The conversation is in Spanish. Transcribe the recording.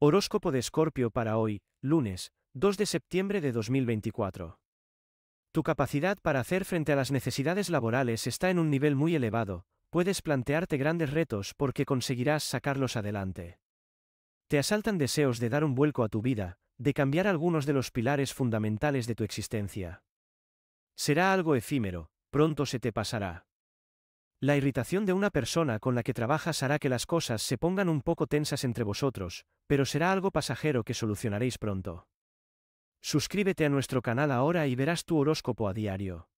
Horóscopo de Escorpio para hoy, lunes, 2 de septiembre de 2024. Tu capacidad para hacer frente a las necesidades laborales está en un nivel muy elevado, puedes plantearte grandes retos porque conseguirás sacarlos adelante. Te asaltan deseos de dar un vuelco a tu vida, de cambiar algunos de los pilares fundamentales de tu existencia. Será algo efímero, pronto se te pasará. La irritación de una persona con la que trabajas hará que las cosas se pongan un poco tensas entre vosotros, pero será algo pasajero que solucionaréis pronto. Suscríbete a nuestro canal ahora y verás tu horóscopo a diario.